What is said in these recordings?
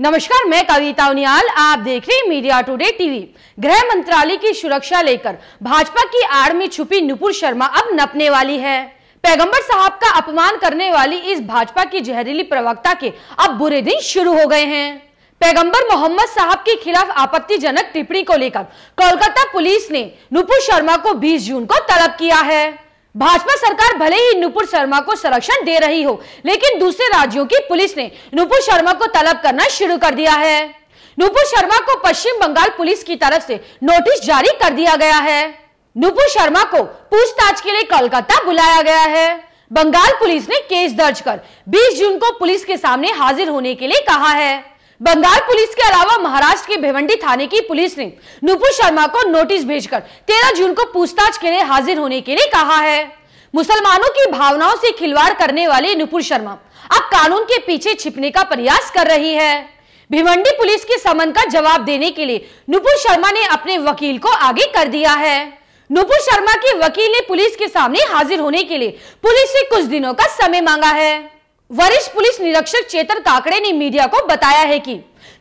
नमस्कार मैं कविता उनियाल आप देख रहे मीडिया टुडे टीवी गृह मंत्रालय की सुरक्षा लेकर भाजपा की आड़ में छुपी नुपुर शर्मा अब नपने वाली है पैगंबर साहब का अपमान करने वाली इस भाजपा की जहरीली प्रवक्ता के अब बुरे दिन शुरू हो गए हैं पैगंबर मोहम्मद साहब के खिलाफ आपत्तिजनक टिप्पणी को लेकर कोलकाता पुलिस ने नुपुर शर्मा को बीस जून को तलब किया है भाजपा सरकार भले ही नुपुर शर्मा को संरक्षण दे रही हो लेकिन दूसरे राज्यों की पुलिस ने नुपुर शर्मा को तलब करना शुरू कर दिया है नुपुर शर्मा को पश्चिम बंगाल पुलिस की तरफ से नोटिस जारी कर दिया गया है नुपुर शर्मा को पूछताछ के लिए कोलकाता बुलाया गया है बंगाल पुलिस ने केस दर्ज कर 20 जून को पुलिस के सामने हाजिर होने के लिए कहा है बंगाल पुलिस के अलावा महाराष्ट्र के भिवंडी थाने की पुलिस ने नुपुर शर्मा को नोटिस भेजकर 13 जून को पूछताछ के लिए हाजिर होने के लिए कहा है मुसलमानों की भावनाओं से खिलवाड़ करने वाले नुपुर शर्मा अब कानून के पीछे छिपने का प्रयास कर रही है भिवंडी पुलिस के समन का जवाब देने के लिए नुपुर शर्मा ने अपने वकील को आगे कर दिया है नुपुर शर्मा के वकील ने पुलिस के सामने हाजिर होने के लिए पुलिस से कुछ दिनों का समय मांगा है वरिष्ठ पुलिस निरीक्षक चेतन काकड़े ने मीडिया को बताया है कि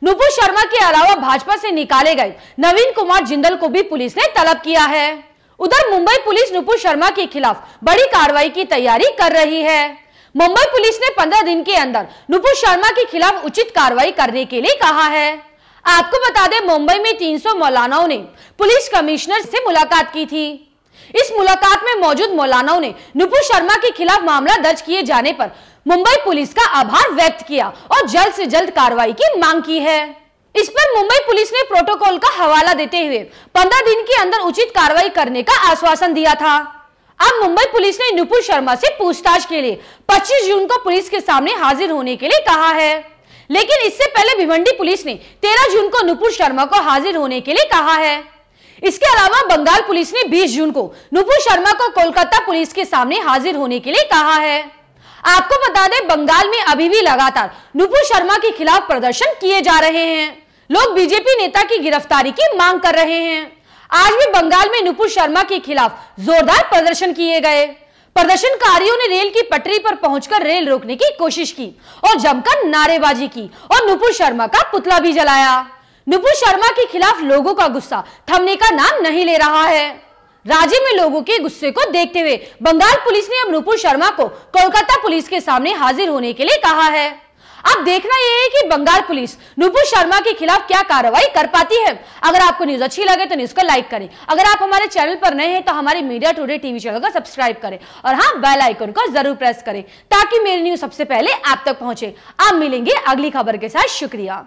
नुपुर शर्मा के अलावा भाजपा से निकाले गए नवीन कुमार जिंदल को भी पुलिस ने तलब किया है उधर मुंबई पुलिस नुपुर शर्मा के खिलाफ बड़ी कार्रवाई की तैयारी कर रही है मुंबई पुलिस ने 15 दिन के अंदर नुपुर शर्मा के खिलाफ उचित कार्रवाई करने के लिए कहा है आपको बता दें मुंबई में तीन मौलानाओं ने पुलिस कमिश्नर से मुलाकात की थी इस मुलाकात में मौजूद मौलानाओं ने नुपुर शर्मा के खिलाफ मामला दर्ज किए जाने पर मुंबई पुलिस का आभार व्यक्त किया और जल्द से जल्द कार्रवाई की मांग की है इस पर मुंबई पुलिस ने प्रोटोकॉल का हवाला देते हुए पंद्रह दिन के अंदर उचित कार्रवाई करने का आश्वासन दिया था अब मुंबई पुलिस ने नुपुर शर्मा से पूछताछ के लिए 25 जून को पुलिस के सामने हाजिर होने के लिए कहा है लेकिन इससे पहले भिवंडी पुलिस ने 13 जून को नुपुर शर्मा को हाजिर होने के लिए कहा है इसके अलावा बंगाल पुलिस ने 20 जून को नुपुर शर्मा को कोलकाता पुलिस के सामने हाजिर होने के लिए कहा है आपको बता दें बंगाल में अभी भी लगातार नुपुर शर्मा के खिलाफ प्रदर्शन किए जा रहे हैं लोग बीजेपी नेता की गिरफ्तारी की मांग कर रहे हैं आज भी बंगाल में नुपुर शर्मा के खिलाफ जोरदार प्रदर्शन किए गए प्रदर्शनकारियों ने रेल की पटरी पर पहुंचकर रेल रोकने की कोशिश की और जमकर नारेबाजी की और नुपुर शर्मा का पुतला भी जलाया नुपुर शर्मा के खिलाफ लोगों का गुस्सा थमने का नाम नहीं ले रहा है राज्य में लोगों के गुस्से को देखते हुए बंगाल पुलिस ने अब नुपुर शर्मा को कोलकाता पुलिस के सामने हाजिर होने के लिए कहा है अब देखना यह है कि बंगाल पुलिस नुपुर शर्मा के खिलाफ क्या कार्रवाई कर पाती है अगर आपको न्यूज अच्छी लगे तो न्यूज को लाइक करें अगर आप हमारे चैनल पर नए हैं तो हमारे मीडिया टुडे टीवी चैनल को सब्सक्राइब करें और हाँ बेल आइकन को जरूर प्रेस करें ताकि मेरी न्यूज सबसे पहले आप तक पहुंचे आप मिलेंगे अगली खबर के साथ शुक्रिया